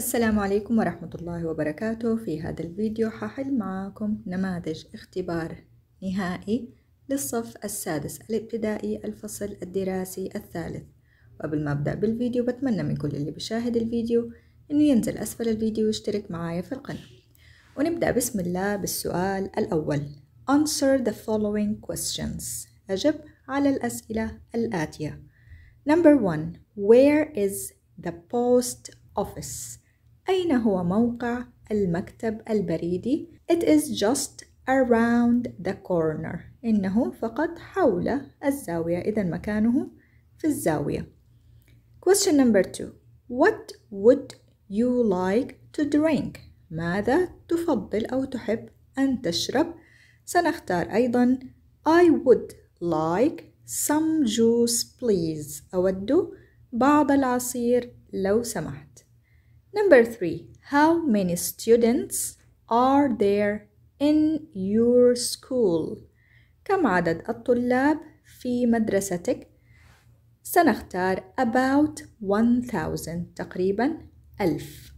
السلام عليكم ورحمة الله وبركاته في هذا الفيديو ححل معاكم نماذج اختبار نهائي للصف السادس الابتدائي الفصل الدراسي الثالث وقبل ما أبدأ بالفيديو بتمنى من كل اللي بيشاهد الفيديو إنه ينزل أسفل الفيديو ويشترك معايا في القناة ونبدأ بسم الله بالسؤال الأول Answer the following questions أجب على الأسئلة الآتية Number one Where is the post office? أين هو موقع المكتب البريدي؟ It is just around the corner إنه فقط حول الزاوية إذا مكانه في الزاوية Question number two What would you like to drink? ماذا تفضل أو تحب أن تشرب؟ سنختار أيضا I would like some juice please أود بعض العصير لو سمحت Number three, how many students are there in your school؟ كم عدد الطلاب في مدرستك؟ سنختار about 1000 تقريبا 1000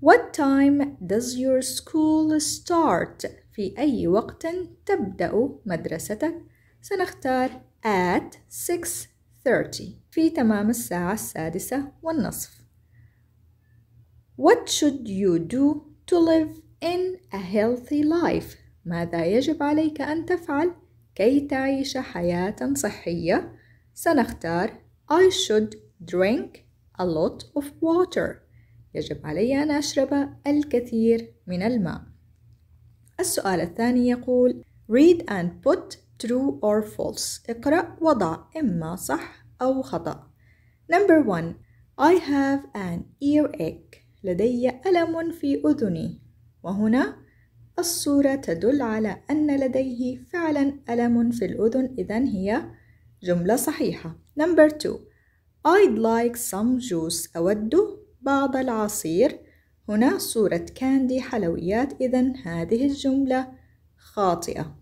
What time does your school start؟ في أي وقت تبدأ مدرستك؟ سنختار at 6.30 في تمام الساعة السادسة والنصف What should you do to live in a healthy life? ماذا يجب عليك أن تفعل كي تعيش حياة صحية؟ سنختار I should drink a lot of water. يجب علي أن أشرب الكثير من الماء. السؤال الثاني يقول read and put true or false. اقرأ وضع إما صح أو خطأ. Number one I have an earache. لدي ألم في أذني وهنا الصورة تدل على أن لديه فعلا ألم في الأذن إذا هي جملة صحيحة Number two I'd like some juice أود بعض العصير هنا صورة كاندي حلويات إذا هذه الجملة خاطئة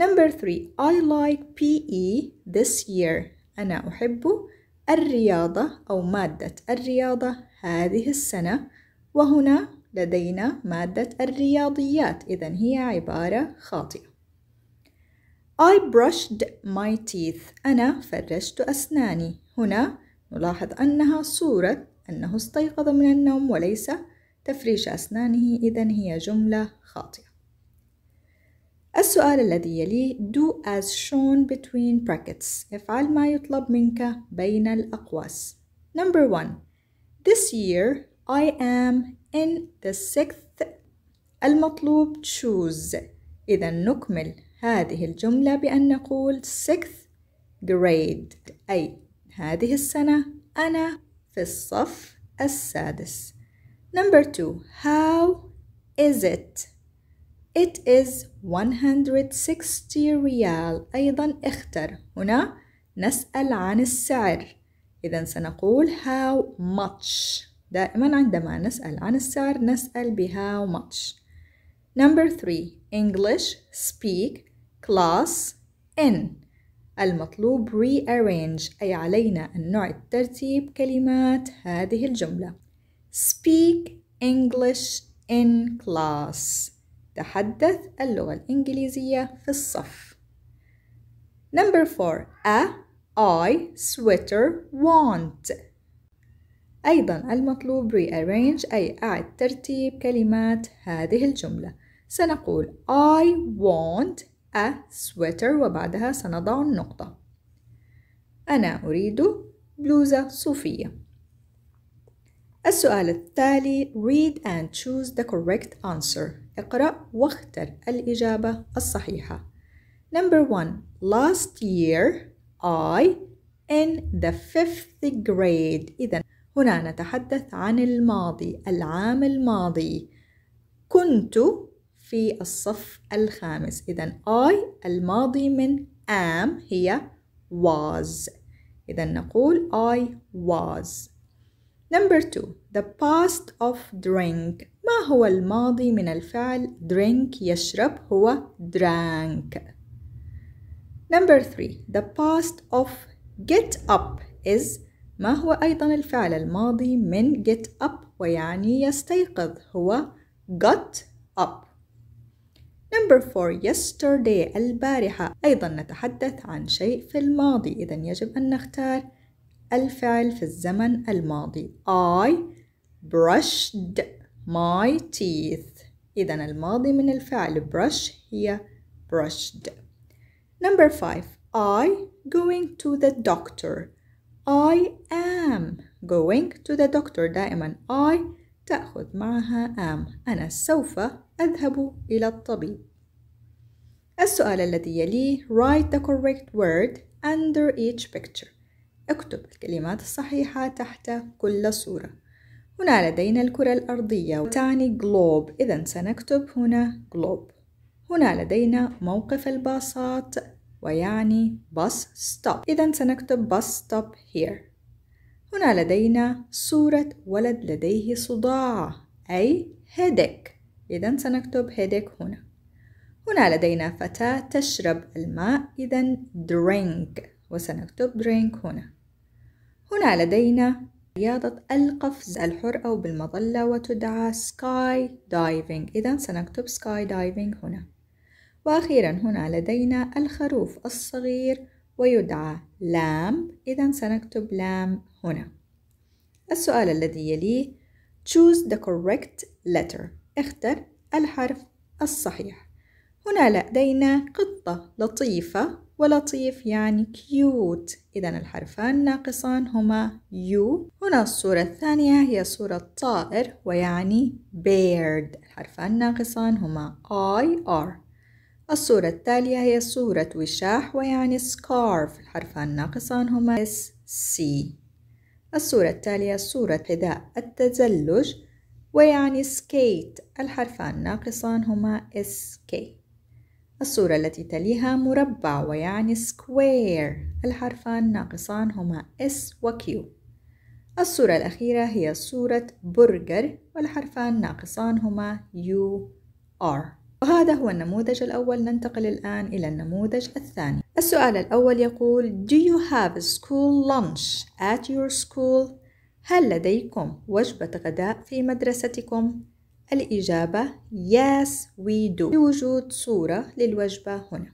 Number three I like PE this year أنا أحب الرياضة أو مادة الرياضة هذه السنة وهنا لدينا مادة الرياضيات إذا هي عبارة خاطئة I brushed my teeth أنا فرشت أسناني هنا نلاحظ أنها صورة أنه استيقظ من النوم وليس تفريش أسنانه إذا هي جملة خاطئة السؤال الذي يلي do as shown between brackets افعل ما يطلب منك بين الأقواس Number one This year I am in the sixth المطلوب choose إذا نكمل هذه الجملة بأن نقول sixth grade أي هذه السنة أنا في الصف السادس Number two, how is it? It is 160 ريال أيضا اختر هنا نسأل عن السعر إذا سنقول how much دائما عندما نسأل عن السعر نسأل ب how much Number 3 English speak class in المطلوب rearrange أي علينا أن نعد ترتيب كلمات هذه الجملة Speak English in class تحدث اللغة الإنجليزية في الصف Number 4 A I sweater want أيضا المطلوب rearrange أي أعد ترتيب كلمات هذه الجملة سنقول I want a sweater وبعدها سنضع النقطة أنا أريد بلوزة صوفية السؤال التالي read and choose the correct answer اقرأ واختر الإجابة الصحيحة Number one last year I in the fifth grade إذا هنا نتحدث عن الماضي العام الماضي كنت في الصف الخامس إذا I الماضي من am هي was إذا نقول I was Number two The past of drink ما هو الماضي من الفعل drink يشرب هو drank Number three, the past of get up is ما هو أيضا الفعل الماضي من get up ويعني يستيقظ هو got up. Number four, yesterday البارحة أيضا نتحدث عن شيء في الماضي إذا يجب أن نختار الفعل في الزمن الماضي I brushed my teeth إذا الماضي من الفعل brush هي brushed Number five, I going to the doctor. I am going to the doctor دائما I تأخذ معها am أنا سوف أذهب إلى الطبيب السؤال الذي يليه write the correct word under each picture اكتب الكلمات الصحيحة تحت كل صورة هنا لدينا الكرة الأرضية وتعني globe إذا سنكتب هنا globe هنا لدينا موقف الباصات ويعني bus stop إذا سنكتب bus stop here هنا لدينا صورة ولد لديه صداع أي headache إذا سنكتب headache هنا هنا لدينا فتاة تشرب الماء إذا drink وسنكتب drink هنا هنا لدينا رياضة القفز الحر أو بالمظلة وتدعى sky diving إذا سنكتب sky diving هنا وأخيرا هنا لدينا الخروف الصغير ويدعى لام إذا سنكتب لام هنا السؤال الذي يليه choose the correct letter اختر الحرف الصحيح هنا لدينا قطة لطيفة ولطيف يعني كيوت إذا الحرفان ناقصان هما يو هنا الصورة الثانية هي صورة طائر ويعني بيرد الحرفان ناقصان هما آي آر الصورة التالية هي صورة وشاح ويعني scarf الحرفان ناقصان هما S C الصورة التالية صورة حذاء التزلج ويعني skate الحرفان ناقصان هما S K الصورة التي تليها مربع ويعني square الحرفان ناقصان هما S و Q الصورة الأخيرة هي صورة برجر والحرفان ناقصان هما U R وهذا هو النموذج الأول ننتقل الآن إلى النموذج الثاني السؤال الأول يقول Do you have a school lunch at your school؟ هل لديكم وجبة غداء في مدرستكم؟ الإجابة Yes we do لوجود صورة للوجبة هنا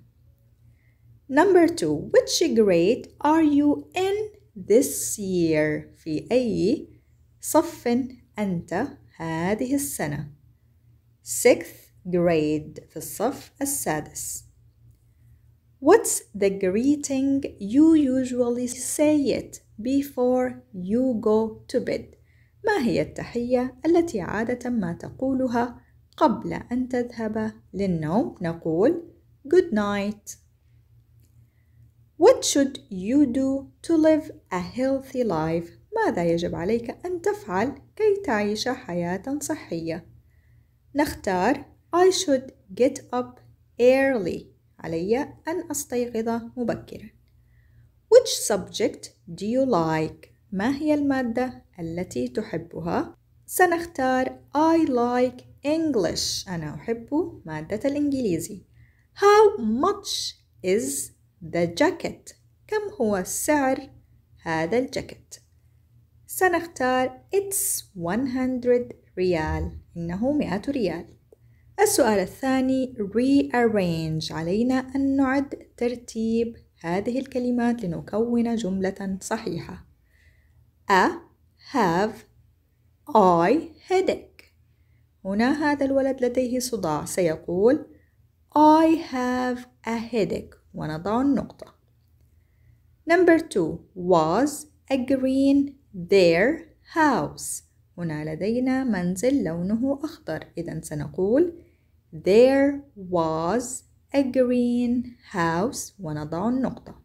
Number two Which grade are you in this year؟ في أي صف أنت هذه السنة؟ Sixth grade في الصف السادس What's the greeting you usually say it before you go to bed? ما هي التحية التي عادة ما تقولها قبل أن تذهب للنوم؟ نقول good night. What should you do to live a healthy life? ماذا يجب عليك أن تفعل كي تعيش حياة صحية؟ نختار I should get up early علي أن أستيقظ مبكرا Which subject do you like? ما هي المادة التي تحبها؟ سنختار I like English أنا أحب مادة الإنجليزي How much is the jacket؟ كم هو سعر هذا الجاكيت؟ سنختار It's 100 ريال إنه 100 ريال السؤال الثاني rearrange علينا أن نعد ترتيب هذه الكلمات لنكون جملة صحيحة A have I headache هنا هذا الولد لديه صداع سيقول I have a headache ونضع النقطة Number two was a green their house هنا لدينا منزل لونه أخضر إذا سنقول There was a green house ونضع النقطة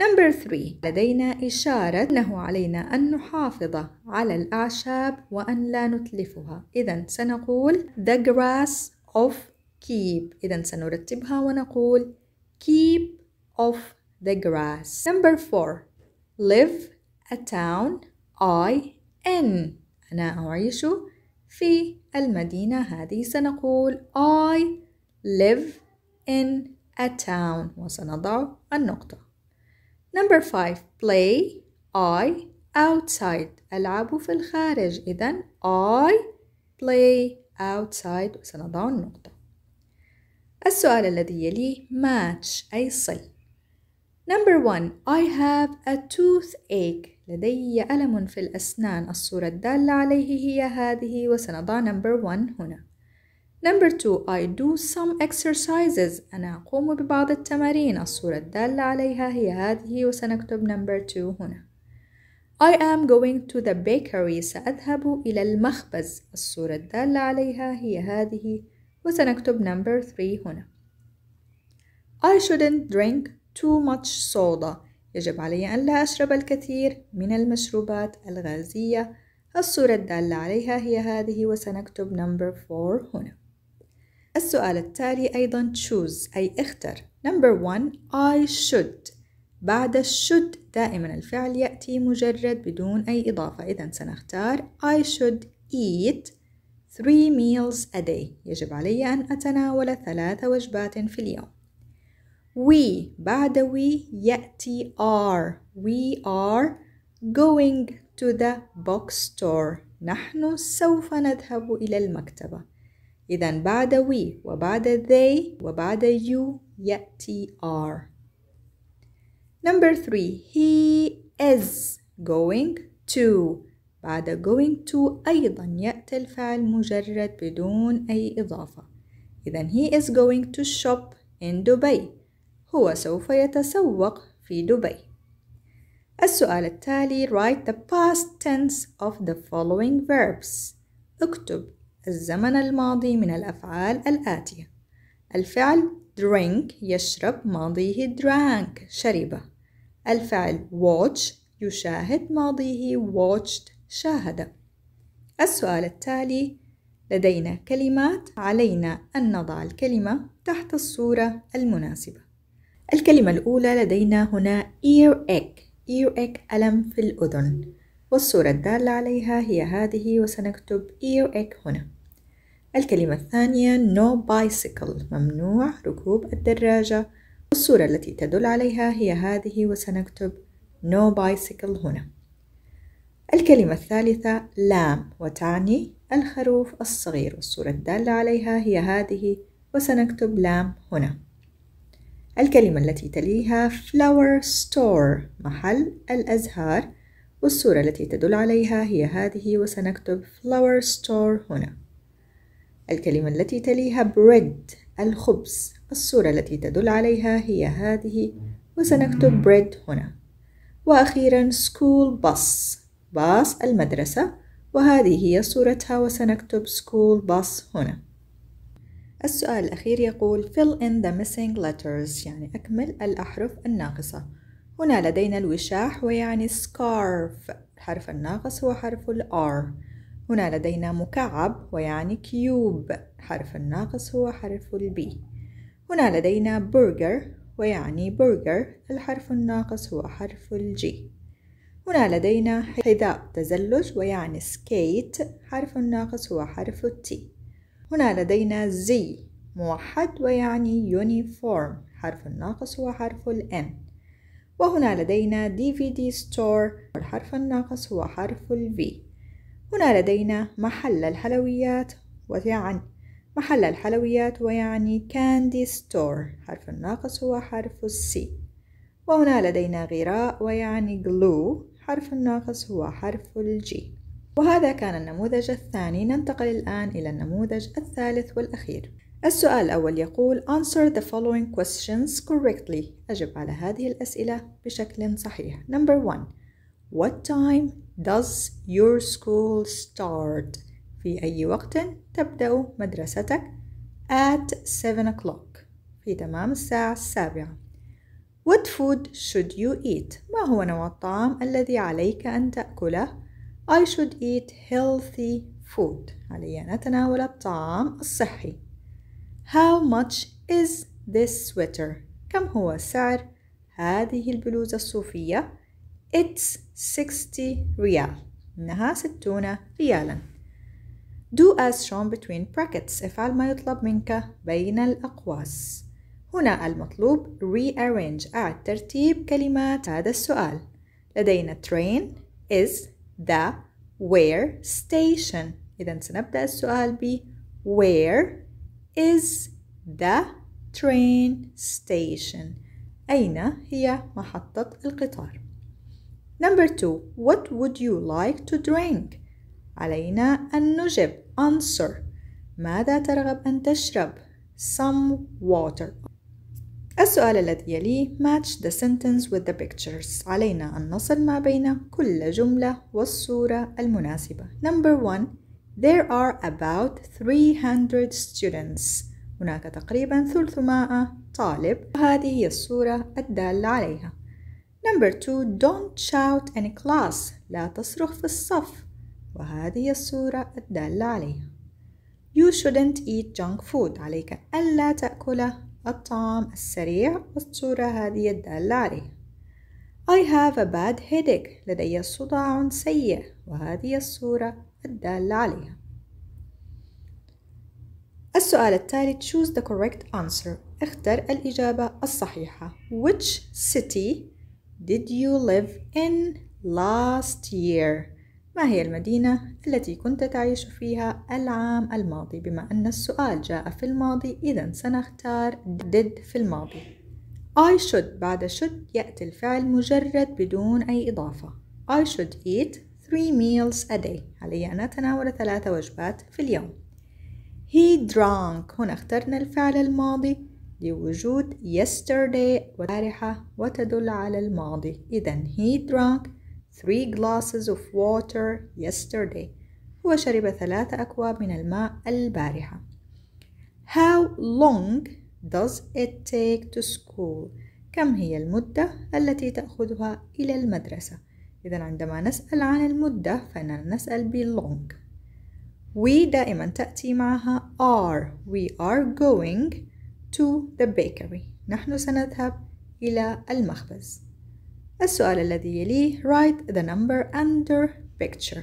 Number 3 لدينا إشارة أنه علينا أن نحافظ على الأعشاب وأن لا نتلفها إذا سنقول The grass of keep إذا سنرتبها ونقول Keep of the grass Number 4 Live a town I in أنا أعيش في المدينة هذه سنقول I live in a town وسنضع النقطة number five play I outside ألعب في الخارج إذا I play outside وسنضع النقطة السؤال الذي يليه match أي صل number one I have a toothache لدي ألم في الأسنان الصورة الدالة عليه هي هذه وسنضع number 1 هنا number 2 I do some exercises أنا أقوم ببعض التمارين الصورة الدالة عليها هي هذه وسنكتب number 2 هنا I am going to the bakery سأذهب إلى المخبز الصورة الدالة عليها هي هذه وسنكتب number 3 هنا I shouldn't drink too much soda يجب علي أن لا أشرب الكثير من المشروبات الغازية الصورة الدالة عليها هي هذه وسنكتب number 4 هنا السؤال التالي أيضا choose أي اختر number 1 I should بعد should دائما الفعل يأتي مجرد بدون أي إضافة إذا سنختار I should eat three meals a day يجب علي أن أتناول ثلاث وجبات في اليوم we بعد we يأتي are we are going to the bookstore نحن سوف نذهب إلى المكتبة إذا بعد we وبعد they وبعد you يأتي are Number three, he is going to. بعد going to أيضا يأتي الفعل مجرد بدون أي إضافة. إذا he is going to shop in Dubai. هو سوف يتسوق في دبي السؤال التالي write the past tense of the following verbs اكتب الزمن الماضي من الأفعال الآتية الفعل drink يشرب ماضيه drank شرب الفعل watch يشاهد ماضيه watched شاهد السؤال التالي لدينا كلمات علينا أن نضع الكلمة تحت الصورة المناسبة الكلمة الأولى لدينا هنا ear egg ear egg ألم في الأذن والصورة الدالة عليها هي هذه وسنكتب ear egg هنا الكلمة الثانية no bicycle ممنوع ركوب الدراجة والصورة التي تدل عليها هي هذه وسنكتب no bicycle هنا الكلمة الثالثة لام وتعني الخروف الصغير والصورة الدالة عليها هي هذه وسنكتب لام هنا الكلمة التي تليها flower store محل الأزهار والصورة التي تدل عليها هي هذه وسنكتب flower store هنا الكلمة التي تليها bread الخبز الصورة التي تدل عليها هي هذه وسنكتب bread هنا وأخيرا school bus باص المدرسة وهذه هي صورتها وسنكتب school bus هنا السؤال الأخير يقول fill in the missing letters يعني أكمل الأحرف الناقصة هنا لدينا الوشاح ويعني scarf الحرف الناقص هو حرف ال R هنا لدينا مكعب ويعني كيوب الحرف الناقص هو حرف ال B هنا لدينا برجر ويعني برجر الحرف الناقص هو حرف ال G هنا لدينا حذاء تزلج ويعني سكيت حرف الناقص هو حرف التي هنا لدينا زي موحد ويعني يونيفورم حرف الناقص هو حرف الان وهنا لدينا دي في دي ستور والحرف الناقص هو حرف V هنا لدينا محل الحلويات ويعني محل الحلويات ويعني كاندي ستور حرف الناقص هو حرف C وهنا لدينا غراء ويعني glue حرف الناقص هو حرف الجي وهذا كان النموذج الثاني ننتقل الآن إلى النموذج الثالث والأخير السؤال الأول يقول Answer the following questions correctly أجب على هذه الأسئلة بشكل صحيح Number one What time does your school start? في أي وقت تبدأ مدرستك? At 7 o'clock في تمام الساعة السابعة What food should you eat? ما هو نوع الطعام الذي عليك أن تأكله I should eat healthy food علي أن أتناول الطعام الصحي How much is this sweater? كم هو سعر هذه البلوزة الصوفية؟ It's 60 ريال إنها 60 ريالا Do as shown between brackets افعل ما يطلب منك بين الأقواس هنا المطلوب rearrange أعد ترتيب كلمات هذا السؤال لدينا train is the where station إذا سنبدأ السؤال ب where is the train station أين هي محطة القطار Number two, what would you like to drink? علينا أن نجب answer ماذا ترغب أن تشرب? Some water السؤال الذي يليه match the sentence with the pictures علينا أن نصل ما بين كل جملة والصورة المناسبة Number one There are about 300 students هناك تقريبا 300 طالب وهذه هي الصورة الدالة عليها Number two Don't shout in class لا تصرخ في الصف وهذه هي الصورة الدالة عليها You shouldn't eat junk food عليك ألا تأكل الطعام السريع والصورة هذه الدالة عليه I have a bad headache لدي صداع سيء وهذه الصورة الدالة عليها السؤال التالي choose the correct answer اختر الإجابة الصحيحة which city did you live in last year ما هي المدينة التي كنت تعيش فيها العام الماضي؟ بما أن السؤال جاء في الماضي إذا سنختار did في الماضي I should بعد should يأتي الفعل مجرد بدون أي إضافة I should eat three meals a day علي أن أتناول ثلاث وجبات في اليوم He drank هنا اخترنا الفعل الماضي لوجود yesterday والبارحة وتدل على الماضي إذا he drank three glasses of water yesterday هو شرب ثلاثة أكواب من الماء البارحة How long does it take to school? كم هي المدة التي تأخذها إلى المدرسة؟ إذا عندما نسأل عن المدة فإننا نسأل ب long we دائما تأتي معها are we are going to the bakery نحن سنذهب إلى المخبز السؤال الذي يليه write the number under picture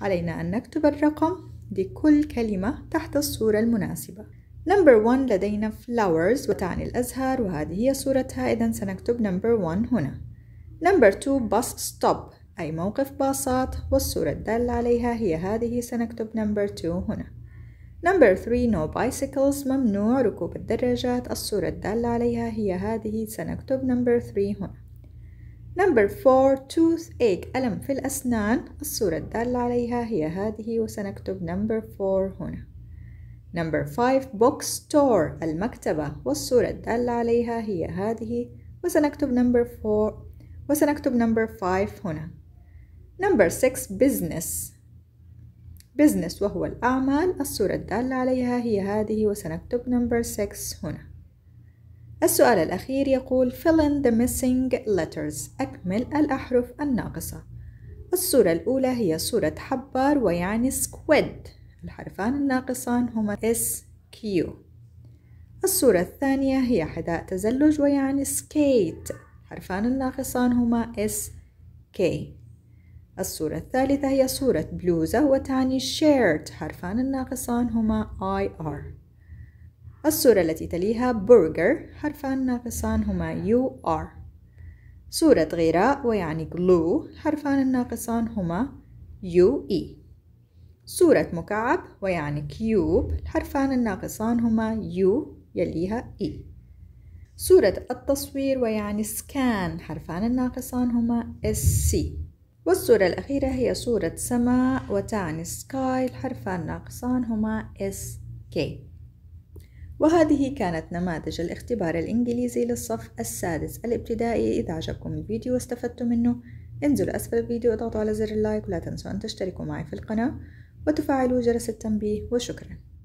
علينا أن نكتب الرقم لكل كلمة تحت الصورة المناسبة نمبر one لدينا flowers وتعني الأزهار وهذه هي صورتها إذا سنكتب نمبر one هنا نمبر two bus stop أي موقف باصات والصورة الدالة عليها هي هذه سنكتب نمبر two هنا نمبر three no bicycles ممنوع ركوب الدراجات الصورة الدالة عليها هي هذه سنكتب نمبر three هنا نمبر 4 toothache ألم في الأسنان الصورة الدالة عليها هي هذه وسنكتب نمبر 4 هنا نمبر 5 book store المكتبة والصورة الدالة عليها هي هذه وسنكتب نمبر 4 وسنكتب نمبر 5 هنا نمبر 6 business business وهو الأعمال الصورة الدالة عليها هي هذه وسنكتب نمبر 6 هنا السؤال الأخير يقول fill in the missing letters أكمل الأحرف الناقصة الصورة الأولى هي صورة حبار ويعني squid الحرفان الناقصان هما S Q الصورة الثانية هي حذاء تزلج ويعني سكيت الحرفان الناقصان هما S K الصورة الثالثة هي صورة بلوزة وتعني shirt حرفان الناقصان هما IR الصورة التي تليها برجر حرفان ناقصان هما يو ار صورة غراء ويعني glue حرفان الناقصان هما يو اي صورة مكعب ويعني كيوب الحرفان الناقصان هما يو يليها اي صورة التصوير ويعني سكان حرفان الناقصان هما SC والصورة الأخيرة هي صورة سماء وتعني سكاي الحرفان الناقصان هما SK وهذه كانت نماذج الاختبار الإنجليزي للصف السادس الابتدائي إذا عجبكم الفيديو واستفدتم منه انزلوا أسفل الفيديو اضغطوا على زر اللايك ولا تنسوا أن تشتركوا معي في القناة وتفعلوا جرس التنبيه وشكراً